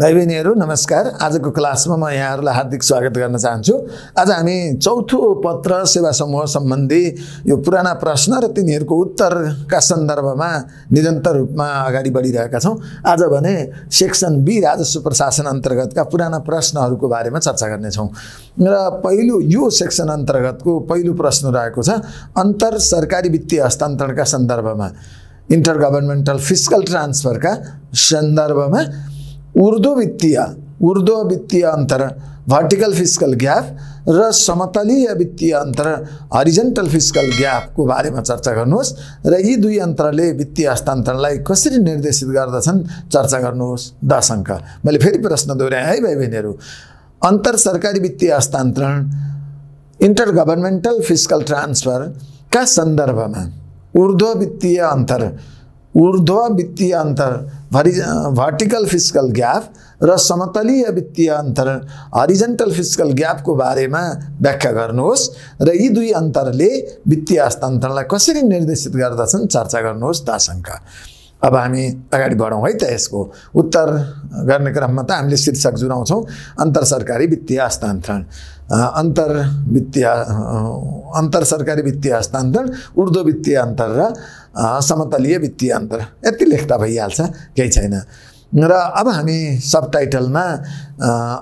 भाइ बहिनीहरू नमस्कार आजको क्लासमा म यहाँहरूलाई हार्दिक स्वागत गर्न चाहन्छु आज हामी चौथो पत्र सेवा समूह सम्बन्धी यो पुराना प्रश्न र तिनीहरूको उत्तरका सन्दर्भमा निरन्तर रूपमा अगाडि बढिरहेका छौँ आज भने सेक्सन बी राजस्व प्रशासन अन्तर्गतका पुराना प्रश्नहरूको बारेमा चर्चा गर्नेछौँ र पहिलो यो सेक्सन अन्तर्गतको पहिलो प्रश्न रहेको छ अन्तर सरकारी वित्तीय हस्तान्तरणका सन्दर्भमा इन्टर गभर्मेन्टल फिस्कल ट्रान्सफरका सन्दर्भमा उर्दु वित्तीय उर्दु वित्तीय अन्तर भर्टिकल फिस्कल ग्याप र समतलीय वित्तीय अन्तर हरिजेन्टल फिस्कल ग्यापको बारेमा चर्चा गर्नुहोस् र यी दुई अन्तरले वित्तीय हस्तान्तरणलाई कसरी निर्देशित गर्दछन् चर्चा गर्नुहोस् दस अङ्क मैले फेरि प्रश्न दोहोऱ्याएँ है भाइ बहिनीहरू अन्तर सरकारी वित्तीय हस्तान्तरण इन्टर गभर्मेन्टल फिस्कल ट्रान्सफरका सन्दर्भमा ऊर्ध्व वित्तीय अन्तर ऊर्ध्व वित्तीय अन्तर भरि भर्टिकल फिजिकल ग्याप र समतलीय वित्तीय अन्तर हरिजेन्टल फिजिकल ग्यापको बारेमा व्याख्या गर्नुहोस् र यी दुई अन्तरले वित्तीय हस्तान्तरणलाई कसरी निर्देशित गर्दछन् चर्चा गर्नुहोस् दाशङ्क अब हामी अगाडि बढौँ है त यसको उत्तर गर्ने क्रममा त हामीले शीर्षक जुराउँछौँ अन्तर सरकारी वित्तीय हस्तान्तरण अन्तर वित्तीय अन्तर सरकारी वित्तीय हस्तान्तरण उर्दो वित्तीय अन्तर र समतलीय वित्तीय अन्तर यति लेख्दा भइहाल्छ केही छैन र अब हामी सब टाइटलमा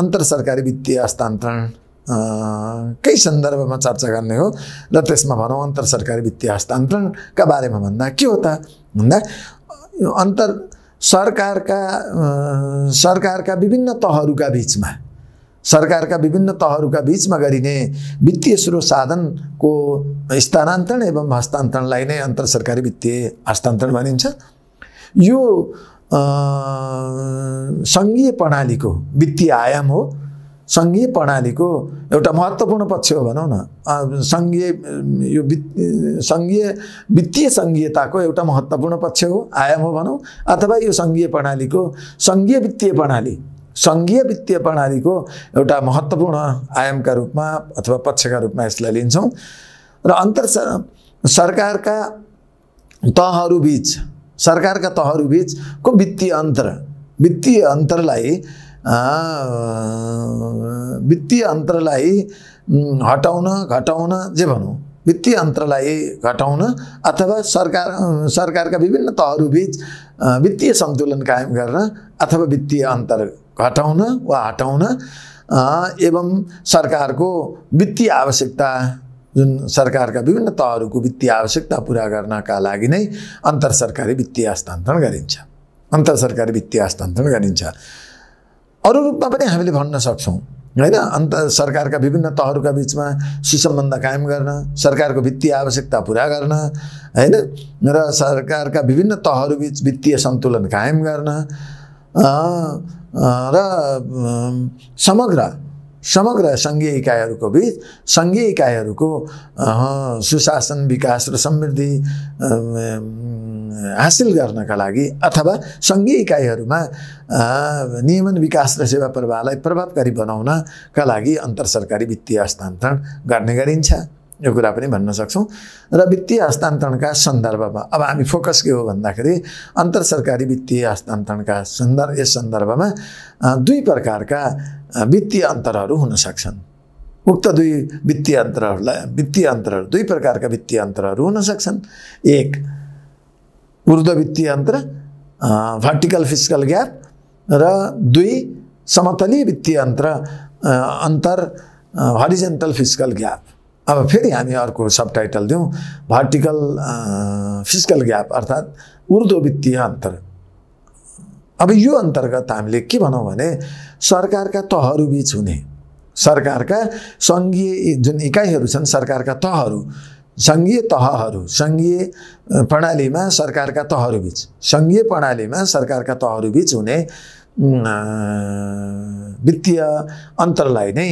अन्तर सरकारी वित्तीय हस्तान्तरण केही सन्दर्भमा चर्चा गर्ने हो र त्यसमा भनौँ अन्तर सरकारी वित्तीय हस्तान्तरणका बारेमा भन्दा के हो त भन्दा अन्तर सरकारका सरकारका विभिन्न तहहरूका बिचमा सरकारका विभिन्न तहहरूका बिचमा गरिने वित्तीय स्रोत साधनको स्थानान्तरण एवं हस्तान्तरणलाई नै अन्तर सरकारी वित्तीय हस्तान्तरण भनिन्छ यो सङ्घीय प्रणालीको वित्तीय आयाम हो सङ्घीय प्रणालीको एउटा महत्त्वपूर्ण पक्ष हो भनौँ न सङ्घीय यो वित् सङ्घीय वित्तीय सङ्घीयताको एउटा महत्त्वपूर्ण पक्ष हो आयाम हो भनौँ अथवा यो सङ्घीय प्रणालीको सङ्घीय वित्तीय प्रणाली सङ्घीय वित्तीय प्रणालीको एउटा महत्त्वपूर्ण आयामका रूपमा अथवा पक्षका रूपमा यसलाई लिन्छौँ र अन्तर सरकारका तहहरूबिच सरकारका तहहरूबिचको वित्तीय अन्तर वित्तीय अन्तरलाई वित्तीय अन्तरलाई हटाउन घटाउन जे भनौँ वित्तीय अन्तरलाई घटाउन अथवा सरकार सरकारका विभिन्न तहहरूबिच वित्तीय सन्तुलन कायम गर्न अथवा वित्तीय अन्तर घटाउन वा हटाउन एवं सरकारको वित्तीय आवश्यकता जुन सरकारका विभिन्न तहहरूको वित्तीय आवश्यकता पुरा गर्नका लागि नै अन्तर सरकारी वित्तीय हस्तान्तरण गरिन्छ अन्तर सरकारी वित्तीय हस्तान्तरण गरिन्छ अरू रूपमा पनि हामीले भन्न सक्छौँ होइन अन्त सरकारका विभिन्न तहहरूका बिचमा सुसम्बन्ध कायम गर्न सरकारको वित्तीय आवश्यकता पुरा गर्न होइन र सरकारका विभिन्न तहहरू बिच वित्तीय सन्तुलन कायम गर्न र समग्र समग्र सङ्घीय इकाइहरूको बिच सङ्घीय इकाइहरूको सुशासन विकास र समृद्धि हासिल गर्नका लागि अथवा सङ्घीय इकाइहरूमा नियमन विकास र सेवा प्रवाहलाई प्रभावकारी बनाउनका लागि अन्तर सरकारी वित्तीय हस्तान्तरण गर्ने गरिन्छ यो कुरा पनि भन्न सक्छौँ र वित्तीय हस्तान्तरणका सन्दर्भमा अब हामी फोकस के हो भन्दाखेरि अन्तर सरकारी वित्तीय हस्तान्तरणका सन्दर्भ यस सन्दर्भमा दुई प्रकारका वित्तीय अन्तरहरू हुन सक्छन् उक्त दुई वित्तीय अन्तरहरूलाई वित्तीय अन्तरहरू दुई प्रकारका वित्तीय अन्तरहरू हुन सक्छन् एक ऊर्ध वित्तीय अन्तर भर्टिकल फिजिकल ग्याप र दुई समतलीय वित्तीय अन्तर अन्तर हरिजेन्टल फिजिकल ग्याप अब फेरि हामी अर्को सब टाइटल दिउँ भर्टिकल फिजिकल ग्याप अर्थात् उर्दो वित्तीय अन्तर अब यो अन्तर्गत हामीले के भनौँ भने सरकारका तहहरूबिच हुने सरकारका सङ्घीय जुन इकाइहरू छन् सरकारका तहहरू सङ्घीय तहहरू सङ्घीय प्रणालीमा सरकारका तहहरूबिच सङ्घीय प्रणालीमा सरकारका तहहरूबिच हुने वित्तीय अन्तरलाई नै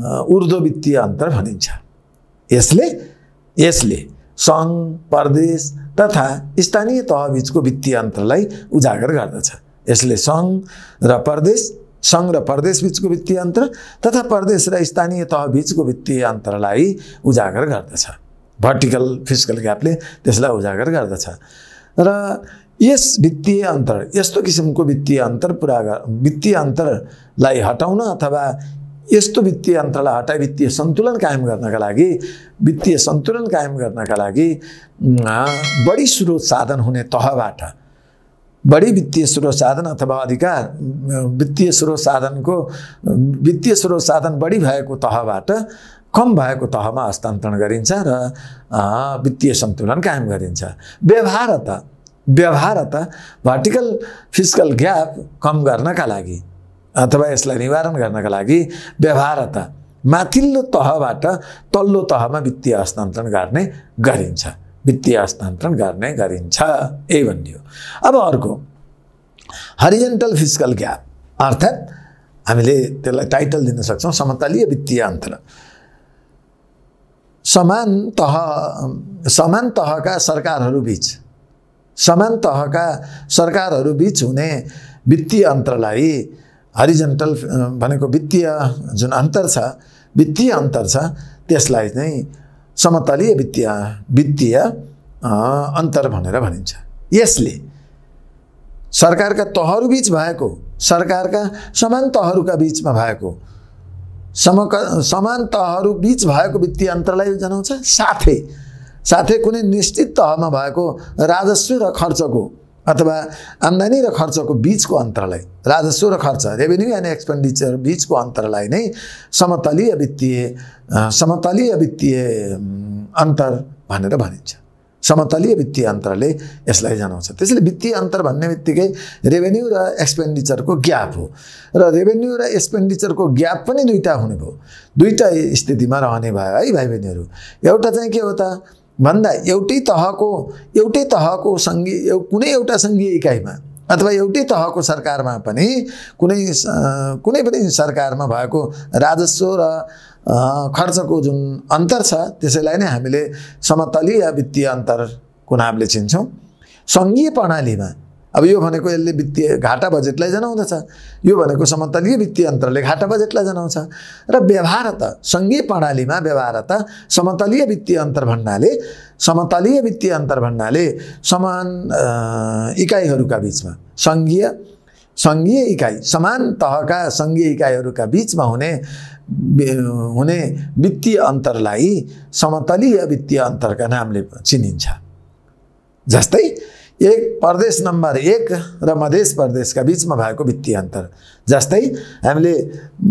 उर्दो वित्तीय अन्तर भनिन्छ यसले यसले सङ्घ प्रदेश तथा स्थानीय तहबिचको वित्तीय अन्तरलाई उजागर गर्दछ यसले सङ्घ र प्रदेश सङ्घ र प्रदेशबिचको वित्तीय अन्तर तथा प्रदेश र स्थानीय तहबिचको वित्तीय अन्तरलाई उजागर गर्दछ भर्टिकल फिजिकल ग्यापले त्यसलाई उजागर गर्दछ र यस वित्तीय अन्तर यस्तो किसिमको वित्तीय अन्तर पुरा वित्तीय अन्तरलाई हटाउन अथवा यस्तो वित्तीय अन्तरलाई हटाई वित्तीय सन्तुलन कायम गर्नका लागि वित्तीय सन्तुलन कायम गर्नका लागि बढी स्रोत साधन हुने तहबाट बढी वित्तीय स्रोत साधन अथवा अधिकार वित्तीय स्रोत साधनको वित्तीय स्रोत साधन बढी भएको तहबाट कम भएको तहमा हस्तान्तरण गरिन्छ र वित्तीय सन्तुलन कायम गरिन्छ व्यवहार त व्यवहार त भर्टिकल फिजिकल ग्याप कम गर्नका लागि अथवा यसलाई निवारण गर्नका लागि व्यवहारता माथिल्लो तहबाट तल्लो तहमा वित्तीय हस्तान्तरण गर्ने गरिन्छ वित्तीय हस्तान्तरण गर्ने गरिन्छ ए भनियो अब अर्को हरिजेन्टल फिजिकल ग्याप अर्थात् हामीले त्यसलाई टाइटल दिन सक्छौँ समतलीय वित्तीय अन्तर समान तह समान तहका सरकारहरूबिच समान तहका सरकारहरूबिच हुने वित्तीय अन्तरलाई हरिजेन्टल भनेको वित्तीय जुन अन्तर छ वित्तीय अन्तर छ त्यसलाई चाहिँ समतलीय वित्तीय वित्तीय अन्तर भनेर भनिन्छ यसले सरकारका तहहरू बिच भएको सरकारका समान तहहरूका बिचमा भएको समक समान तहहरू बिच भएको वित्तीय अन्तरलाई जनाउँछ साथै साथै कुनै निश्चित तहमा भएको राजस्व र खर्चको अथवा आम्दानी र खर्चको बिचको अन्तरलाई राजस्व र खर्च रेभेन्यू एन्ड एक्सपेन्डिचर बिचको अन्तरलाई नै समतलीय वित्तीय समतलीय वित्तीय अन्तर भनेर भनिन्छ समतलीय वित्तीय अन्तरले यसलाई जनाउँछ त्यसैले वित्तीय अन्तर भन्ने बित्तिकै रेभेन्यू र एक्सपेन्डिचरको ग्याप हो र रेभेन्यू र एक्सपेन्डिचरको ग्याप पनि दुईवटा हुने भयो दुईवटा स्थितिमा रहने भयो है भाइ बहिनीहरू एउटा चाहिँ के हो त भन्दा एउटै तहको एउटै तहको सङ्घीय एउ कुनै एउटा सङ्घीय इकाइमा अथवा एउटै तहको सरकारमा पनि कुनै कुनै पनि सरकारमा भएको राजस्व र खर्चको जुन अन्तर छ त्यसैलाई नै हामीले समतलीय वित्तीय अन्तरको नामले चिन्छौँ सङ्घीय प्रणालीमा अब यो भनेको यसले वित्तीय घाटा बजेटलाई जनाउँदछ यो भनेको समतलीय वित्तीय अन्तरले घाटा बजेटलाई जनाउँछ र व्यवहार त सङ्घीय प्रणालीमा व्यवहार त समतलीय वित्तीय अन्तर भन्नाले समतलीय वित्तीय अन्तर भन्नाले समान इकाइहरूका बिचमा सङ्घीय सङ्घीय इकाइ समान तहका सङ्घीय इकाइहरूका बिचमा हुने हुने वित्तीय अन्तरलाई समतलीय वित्तीय अन्तरका नामले चिनिन्छ जस्तै एक प्रदेश नंबर एक का बीच में भाई को वित्तीय अंतर जस्तै हामीले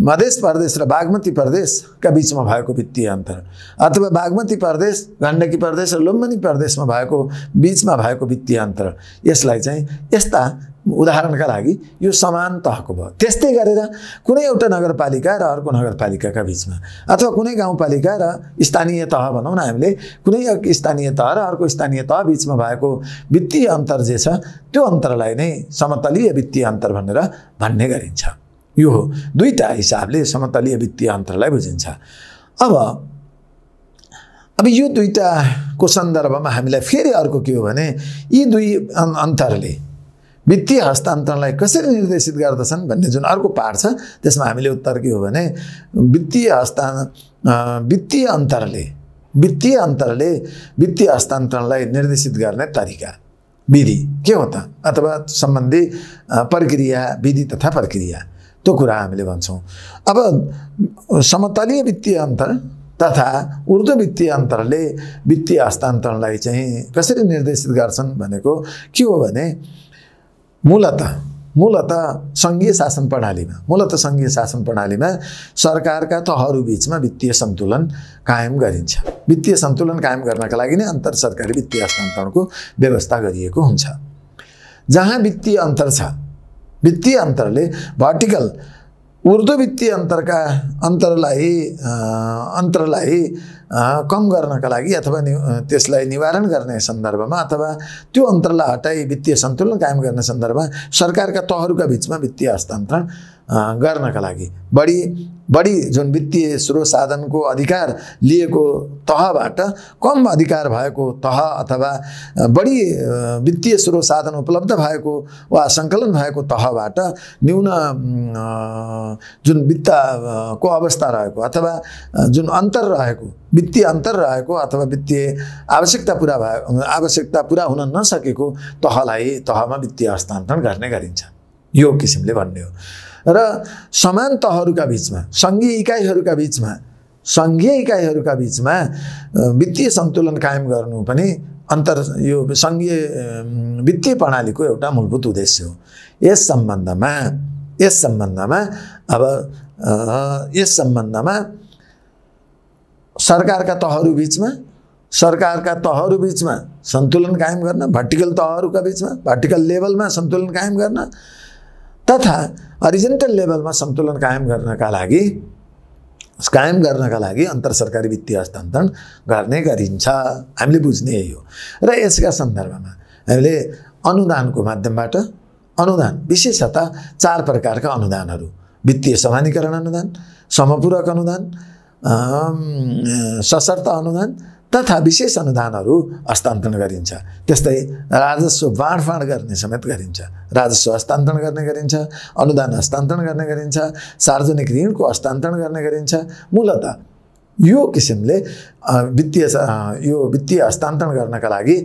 मधेस प्रदेश र बागमती प्रदेशका बिचमा भएको वित्तीय अन्तर अथवा बागमती प्रदेश गण्डकी प्रदेश र लुम्बिनी प्रदेशमा भएको बिचमा भएको वित्तीय अन्तर यसलाई चाहिँ यस्ता उदाहरणका लागि यो समान तहको भयो त्यस्तै गरेर कुनै एउटा नगरपालिका र अर्को नगरपालिकाका बिचमा अथवा कुनै गाउँपालिका र स्थानीय तह भनौँ न हामीले कुनै स्थानीय तह र अर्को स्थानीय तह बिचमा भएको वित्तीय अन्तर जे छ त्यो अन्तरलाई नै समतलीय वित्तीय अन्तर भनेर भन्ने गरिन्छ यो हो दुईवटा हिसाबले समतलीय वित्तीय अन्तरलाई बुझिन्छ अब अब यो दुईवटाको सन्दर्भमा हामीलाई फेरि अर्को के हो भने यी दुई अन्तरले वित्तीय हस्तान्तरणलाई कसरी निर्देशित गर्दछन् भन्ने जुन अर्को पाठ छ त्यसमा हामीले उत्तर के हो भने वित्तीय हस्ता वित्तीय अन्तरले वित्तीय अन्तरले वित्तीय हस्तान्तरणलाई निर्देशित गर्ने तरिका विधि के हो त अथवा सम्बन्धी प्रक्रिया विधि तथा प्रक्रिया त्यो कुरा हामीले भन्छौँ अब समतलीय वित्तीय अन्तर तथा उर्दु वित्तीय अन्तरले वित्तीय हस्तान्तरणलाई चाहिँ कसरी निर्देशित गर्छन् भनेको के हो भने मूलत मूलत सङ्घीय शासन प्रणालीमा मूलत सङ्घीय शासन प्रणालीमा सरकारका तहहरू बिचमा वित्तीय सन्तुलन कायम गरिन्छ वित्तीय सन्तुलन कायम गर्नका लागि नै अन्तर सरकारी वित्तीय हस्तान्तरणको व्यवस्था गरिएको हुन्छ जहाँ वित्तीय अन्तर छ वित्तीय अन्तरले भर्टिकल ऊर्ध्व वित्तीय अन्तरका अन्तरलाई अन्तरलाई कम गर्नका लागि अथवा नि त्यसलाई निवारण गर्ने सन्दर्भमा अथवा त्यो अन्तरलाई हटाई वित्तीय सन्तुलन कायम गर्ने सन्दर्भमा सरकारका तहहरूका बिचमा वित्तीय हस्तान्तरण गर्नका लागि बढी बढी जुन वित्तीय स्रोत साधनको अधिकार लिएको तहबाट कम अधिकार भएको तह अथवा बढी वित्तीय स्रोत साधन उपलब्ध भएको वा सङ्कलन भएको तहबाट न्यून जुन वित्तको अवस्था रहेको अथवा जुन अन्तर रहेको वित्तीय अन्तर रहेको अथवा वित्तीय आवश्यकता पुरा भए आवश्यकता पुरा हुन नसकेको तहलाई तहमा वित्तीय हस्तान्तरण गर्ने गरिन्छ यो किसिमले भन्ने हो र समान तहहरूका बिचमा सङ्घीय इकाइहरूका बिचमा सङ्घीय इकाइहरूका बिचमा वित्तीय सन्तुलन कायम गर्नु पनि अन्तर यो सङ्घीय वित्तीय प्रणालीको एउटा मूलभूत उद्देश्य हो यस सम्बन्धमा यस सम्बन्धमा अब यस सम्बन्धमा सरकारका तहहरू बिचमा सरकारका तहहरू बिचमा सन्तुलन कायम गर्न भर्टिकल तहहरूका बिचमा भर्टिकल लेभलमा सन्तुलन कायम गर्न तथा अरिजेन्टल लेभलमा सन्तुलन कायम गर्नका लागि कायम गर्नका लागि अन्तर सरकारी वित्तीय हस्तान्तरण गर्ने गरिन्छ हामीले बुझ्ने यही हो र यसका सन्दर्भमा हामीले अनुदानको माध्यमबाट अनुदान विशेषतः चार प्रकारका अनुदानहरू वित्तीय समानीकरण अनुदान समपूरक अनुदान सशर्त अनुदान तथा विशेष अनुदानहरू हस्तान्तरण गरिन्छ त्यस्तै राजस्व बाँडफाँड गर्ने समेत गरिन्छ राजस्व हस्तान्तरण गर्ने गरिन्छ अनुदान हस्तान्तरण गर्ने गरिन्छ सार्वजनिक ऋणको हस्तान्तरण गर्ने गरिन्छ मूलत यो किसिमले वित्तीय यो वित्तीय हस्तान्तरण गर्नका लागि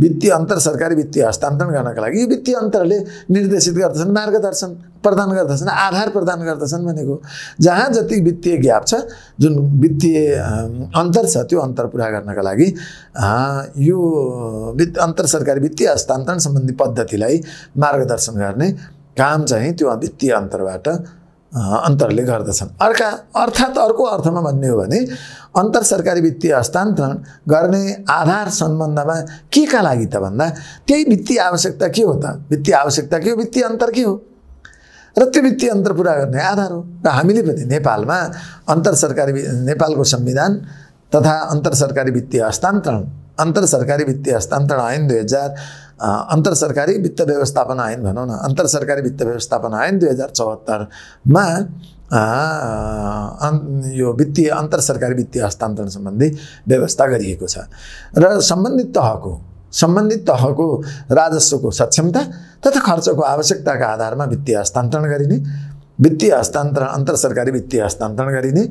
वित्तीय अन्तर सरकारी वित्तीय हस्तान्तरण गर्नका लागि वित्तीय अन्तरले निर्देशित गर्दछन् मार्गदर्शन प्रदान गर्दछन् आधार प्रदान गर्दछन् भनेको जहाँ जति वित्तीय ग्याप छ जुन वित्तीय अन्तर छ त्यो अन्तर पुरा गर्नका लागि यो वित्त अन्तर सरकारी वित्तीय हस्तान्तरण सम्बन्धी पद्धतिलाई मार्गदर्शन गर्ने काम चाहिँ त्यो वित्तीय अन्तरबाट अन्तरले गर्दछन् अर्का अर्थात् अर्को अर्थमा भन्ने हो भने अन्तर सरकारी वित्तीय हस्तान्तरण गर्ने आधार सम्बन्धमा के का लागि त भन्दा त्यही वित्तीय आवश्यकता के हो त वित्तीय आवश्यकता के हो वित्तीय अन्तर के हो र त्यो वित्तीय अन्तर पुरा गर्ने आधार हो र हामीले पनि नेपालमा अन्तर सरकारी नेपालको संविधान तथा अन्तर सरकारी वित्तीय हस्तान्तरण अन्तर सरकारी वित्तीय हस्तान्तरण ऐन दुई हजार अन्तर सरकारी वित्त व्यवस्थापन ऐन भनौँ न अन्तर सरकारी वित्त व्यवस्थापन ऐन दुई हजार चौहत्तरमा यो वित्तीय अन्तर सरकारी वित्तीय हस्तान्तरण सम्बन्धी व्यवस्था गरिएको छ र सम्बन्धित तहको सम्बन्धित तहको राजस्वको सक्षमता तथा खर्चको आवश्यकताका आधारमा वित्तीय हस्तान्तरण गरिने वित्तीय हस्तान्तरण अन्तर सरकारी वित्तीय हस्तान्तरण गरिने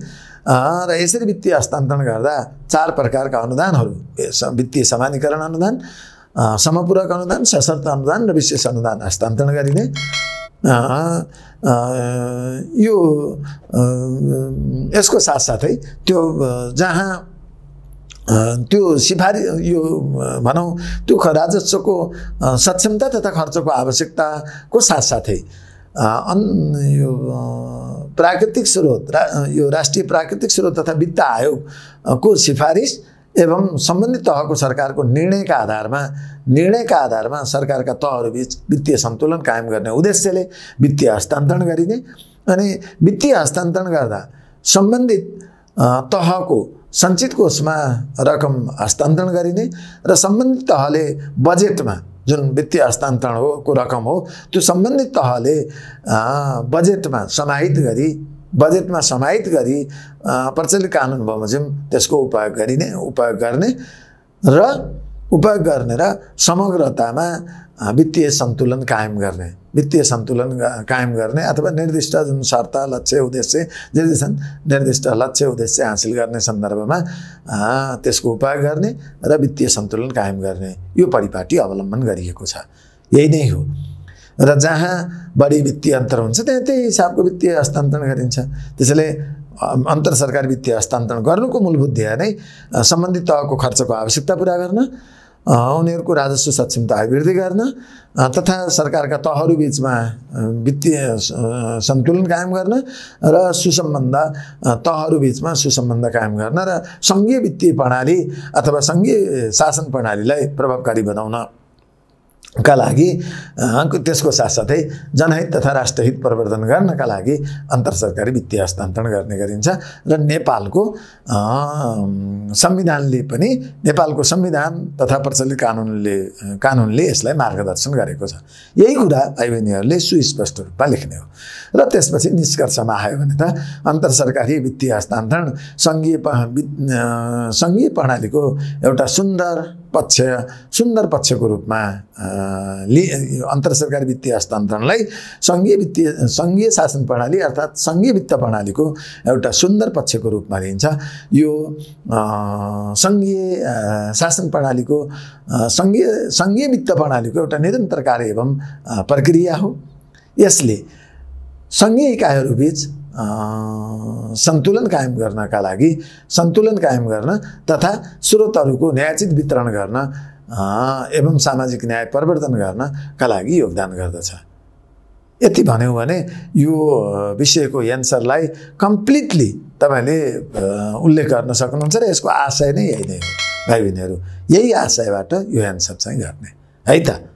र यसरी वित्तीय हस्तान्तरण गर्दा चार प्रकारका अनुदानहरू वित्तीय समानीकरण अनुदान समपूरक अनुदान सशर्त अनुदान र विशेष अनुदान हस्तान्तरण गरिने यो यसको साथसाथै त्यो जहाँ त्यो सिफारि यो भनौँ त्यो राजस्वको सक्षमता तथा खर्चको आवश्यकताको साथसाथै अन् यो प्राकृतिक स्रोत रा, यो राष्ट्रिय प्राकृतिक स्रोत तथा वित्त आयोगको सिफारिस एवं सम्बन्धित तहको सरकारको निर्णयका आधारमा निर्णयका आधारमा सरकारका तहहरूबिच वित्तीय सन्तुलन कायम गर्ने उद्देश्यले वित्तीय हस्तान्तरण गरिने अनि वित्तीय हस्तान्तरण गर्दा सम्बन्धित तहको सञ्चित कोषमा रकम हस्तान्तरण गरिने र सम्बन्धित तहले बजेटमा जुन वित्तीय हस्तान्तरण हो को रकम हो त्यो सम्बन्धित तहले बजेटमा समाहित गरी बजेटमा समाहित गरी प्रचलित कानुन बमोजिम त्यसको उपयोग गरिने उपयोग गर्ने र उपयोग गर्ने र समग्रतामा वित्तीय सन्तुलन कायम गर्ने वित्तीय सन्तुलन कायम गर्ने अथवा निर्दिष्ट जुन शर्त लक्ष्य उद्देश्य जे जे छन् निर्दिष्ट लक्ष्य उद्देश्य हासिल गर्ने सन्दर्भमा त्यसको उपयोग गर्ने र वित्तीय सन्तुलन कायम गर्ने यो परिपाटी अवलम्बन गरिएको छ यही नै हो र जहाँ बढी वित्तीय अन्तर हुन्छ त्यहाँ त्यही हिसाबको वित्तीय हस्तान्तरण गरिन्छ त्यसैले अन्तर सरकार वित्तीय हस्तान्तरण गर्नुको मूलभूत ध्येय नै सम्बन्धित तहको खर्चको आवश्यकता पुरा गर्न उनीहरूको राजस्व सक्षमता अभिवृद्धि गर्न तथा सरकारका तहहरू बिचमा वित्तीय सन्तुलन कायम गर्न र सुसम्बन्ध तहहरू बिचमा सुसम्बन्ध कायम गर्न र सङ्घीय वित्तीय प्रणाली अथवा सङ्घीय शासन प्रणालीलाई प्रभावकारी बनाउन का लागि त्यसको साथसाथै जनहित तथा राष्ट्रहित प्रवर्धन गर्नका लागि अन्तर सरकारी वित्तीय हस्तान्तरण गर्ने गरिन्छ र नेपालको संविधानले पनि नेपालको संविधान तथा प्रचलित कानुनले कानुनले यसलाई मार्गदर्शन गरेको छ यही कुरा भाइ बहिनीहरूले सुस्पष्ट रूपमा लेख्ने हो र त्यसपछि निष्कर्षमा आयो भने त अन्तर सरकारी वित्तीय हस्तान्तरण सङ्घीय सङ्घीय प्रणालीको एउटा सुन्दर पक्ष सुन्दर पक्षको रूपमा लि अन्तर सरकारी वित्तीय हस्तान्तरणलाई सङ्घीय वित्तीय सङ्घीय शासन प्रणाली अर्थात् सङ्घीय वित्त प्रणालीको एउटा सुन्दर पक्षको रूपमा लिइन्छ यो सङ्घीय शासन प्रणालीको सङ्घीय सङ्घीय वित्त प्रणालीको एउटा निरन्तर कार्य एवं प्रक्रिया हो यसले सङ्घीय बिच सन्तुलन कायम गर्नका लागि सन्तुलन कायम गर्न तथा स्रोतहरूको न्यायचित वितरण गर्न एवं सामाजिक न्याय परिवर्तन गर्नका लागि योगदान गर्दछ यति भन्यो भने यो विषयको एन्सरलाई कम्प्लिटली तपाईँले उल्लेख गर्न सक्नुहुन्छ र यसको आशय नै यही नै हो भाइ बहिनीहरू यही आशयबाट यो एन्सर चाहिँ गर्ने है त